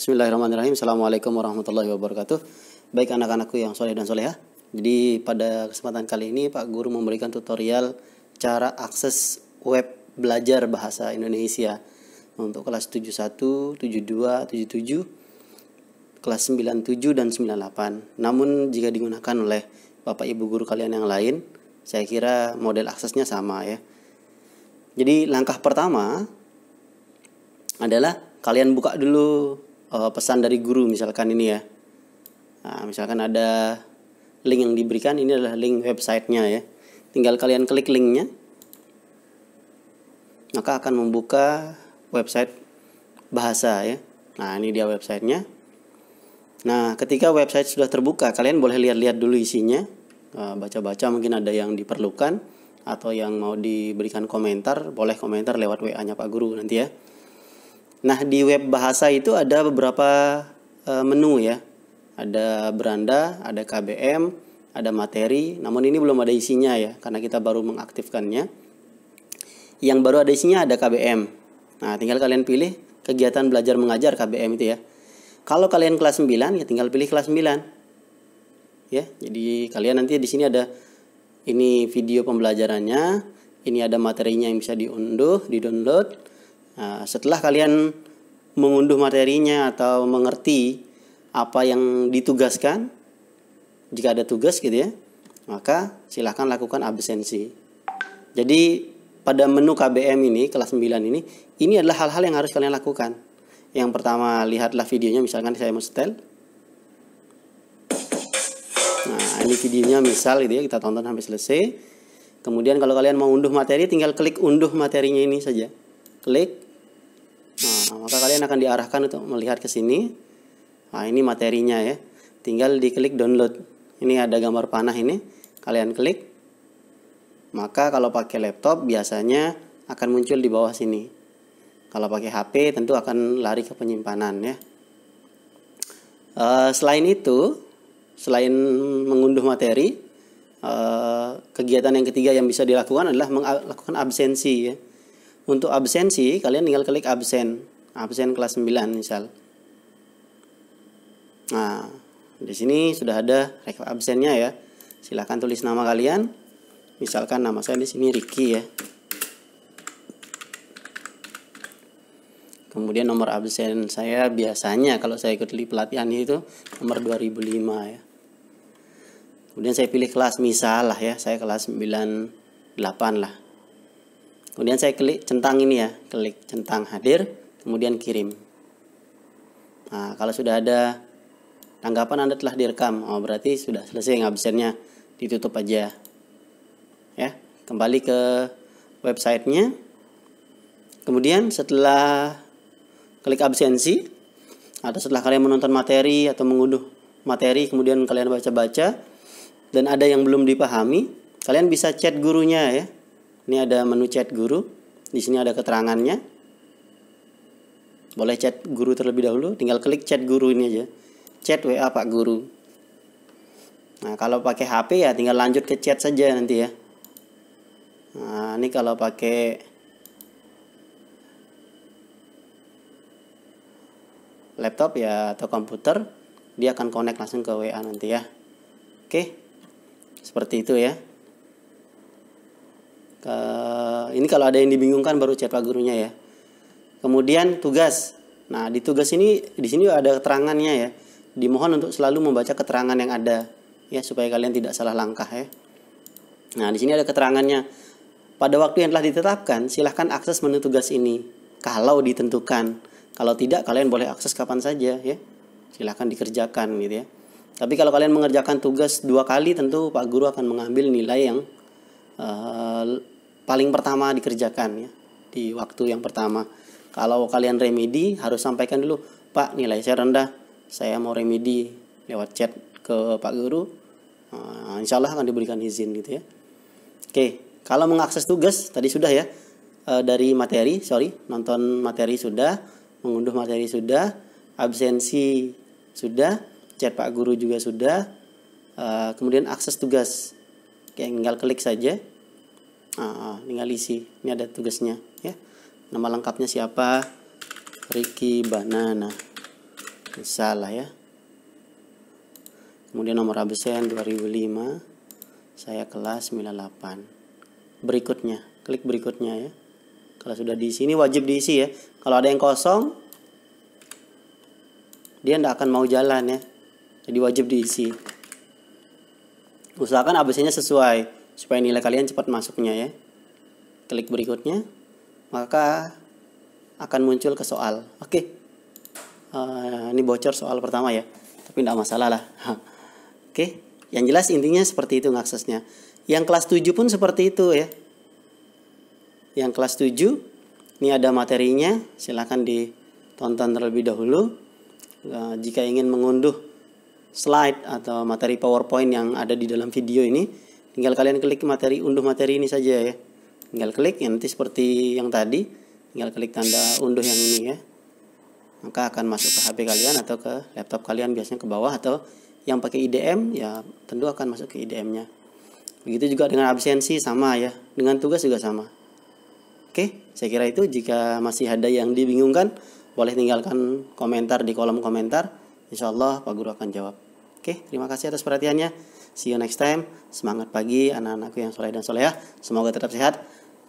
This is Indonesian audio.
Bismillahirrahmanirrahim. Assalamualaikum warahmatullahi wabarakatuh. Baik anak-anakku yang soleh dan soleha. Jadi pada kesempatan kali ini Pak Guru memberikan tutorial cara akses web belajar bahasa Indonesia untuk kelas 71, 72, 77, kelas 97 dan 98. Namun jika digunakan oleh Bapak Ibu guru kalian yang lain, saya kira model aksesnya sama ya. jadi langkah pertama adalah kalian buka dulu uh, pesan dari guru misalkan ini ya nah, misalkan ada link yang diberikan ini adalah link websitenya ya tinggal kalian klik linknya maka akan membuka website bahasa ya nah ini dia websitenya nah ketika website sudah terbuka kalian boleh lihat-lihat dulu isinya eh, baca-baca mungkin ada yang diperlukan atau yang mau diberikan komentar boleh komentar lewat WA-nya Pak Guru nanti ya Nah, di web bahasa itu ada beberapa uh, menu ya. Ada beranda, ada KBM, ada materi, namun ini belum ada isinya ya karena kita baru mengaktifkannya. Yang baru ada isinya ada KBM. Nah, tinggal kalian pilih kegiatan belajar mengajar KBM itu ya. Kalau kalian kelas 9 ya tinggal pilih kelas 9. Ya, jadi kalian nanti di sini ada ini video pembelajarannya, ini ada materinya yang bisa diunduh, di-download. Eh, setelah kalian mengunduh materinya atau mengerti apa yang ditugaskan, jika ada tugas gitu ya, maka silahkan lakukan absensi. Jadi pada menu KBM ini, kelas 9 ini, ini adalah hal-hal yang harus kalian lakukan. Yang pertama, lihatlah videonya, misalkan saya mau setel. Nah, ini videonya misal gitu ya, kita tonton sampai selesai. Kemudian kalau kalian mau unduh materi, tinggal klik unduh materinya ini saja. Klik, Nah, maka kalian akan diarahkan untuk melihat ke sini. Nah, ini materinya ya. Tinggal diklik download. Ini ada gambar panah ini. Kalian klik. Maka kalau pakai laptop biasanya akan muncul di bawah sini. Kalau pakai HP tentu akan lari ke penyimpanan ya. E, selain itu, selain mengunduh materi, e, kegiatan yang ketiga yang bisa dilakukan adalah melakukan absensi ya. Untuk absensi, kalian tinggal klik absen absen kelas 9 misal. Nah, di sini sudah ada rekap absennya ya. Silahkan tulis nama kalian. Misalkan nama saya di sini Ricky ya. Kemudian nomor absen saya biasanya kalau saya ikut di pelatihan itu nomor 2005 ya. Kemudian saya pilih kelas misal lah ya, saya kelas 98 lah. Kemudian saya klik centang ini ya, klik centang hadir kemudian kirim. Nah, kalau sudah ada tanggapan Anda telah direkam, oh berarti sudah selesai ngabsennya, ditutup aja. Ya, kembali ke websitenya. Kemudian setelah klik absensi atau setelah kalian menonton materi atau mengunduh materi kemudian kalian baca-baca dan ada yang belum dipahami, kalian bisa chat gurunya ya. Ini ada menu chat guru. Di sini ada keterangannya. Boleh chat guru terlebih dahulu, tinggal klik chat guru ini aja. Chat WA Pak Guru. Nah, kalau pakai HP ya tinggal lanjut ke chat saja nanti ya. Nah, ini kalau pakai laptop ya atau komputer, dia akan connect langsung ke WA nanti ya. Oke. Seperti itu ya. Ke, ini kalau ada yang dibingungkan baru chat Pak gurunya ya. Kemudian tugas. Nah, di tugas ini di sini ada keterangannya ya. Dimohon untuk selalu membaca keterangan yang ada ya supaya kalian tidak salah langkah ya. Nah, di sini ada keterangannya. Pada waktu yang telah ditetapkan, silahkan akses menu tugas ini kalau ditentukan. Kalau tidak, kalian boleh akses kapan saja ya. Silahkan dikerjakan gitu ya. Tapi kalau kalian mengerjakan tugas dua kali, tentu Pak Guru akan mengambil nilai yang uh, paling pertama dikerjakan ya di waktu yang pertama. Kalau kalian remedi harus sampaikan dulu, Pak nilai saya rendah, saya mau remedi lewat chat ke Pak Guru. Nah, insya Allah akan diberikan izin gitu ya. Oke, kalau mengakses tugas tadi sudah ya e, dari materi, sorry, nonton materi sudah, mengunduh materi sudah, absensi sudah, chat Pak Guru juga sudah, e, kemudian akses tugas. Oke, tinggal klik saja. Ah, ah tinggal isi. Ini ada tugasnya, ya nama lengkapnya siapa Ricky Banana salah ya kemudian nomor absen 2005 saya kelas 98 berikutnya klik berikutnya ya kalau sudah diisi ini wajib diisi ya kalau ada yang kosong dia tidak akan mau jalan ya jadi wajib diisi usahakan absennya sesuai supaya nilai kalian cepat masuknya ya klik berikutnya maka akan muncul ke soal. Oke, okay. uh, eh, ini bocor soal pertama ya, tapi tidak masalah lah. Oke, okay. yang jelas intinya seperti itu ngaksesnya. Yang kelas 7 pun seperti itu ya. Yang kelas 7, ini ada materinya, silahkan ditonton terlebih dahulu. Uh, jika ingin mengunduh slide atau materi PowerPoint yang ada di dalam video ini, tinggal kalian klik materi unduh materi ini saja ya tinggal klik ya nanti seperti yang tadi tinggal klik tanda unduh yang ini ya maka akan masuk ke HP kalian atau ke laptop kalian biasanya ke bawah atau yang pakai IDM ya tentu akan masuk ke IDM-nya begitu juga dengan absensi sama ya dengan tugas juga sama Oke, saya kira itu jika masih ada yang dibingungkan, boleh tinggalkan komentar di kolom komentar. Insya Allah Pak Guru akan jawab. Oke, terima kasih atas perhatiannya. See you next time. Semangat pagi anak-anakku yang soleh dan solehah. Semoga tetap sehat.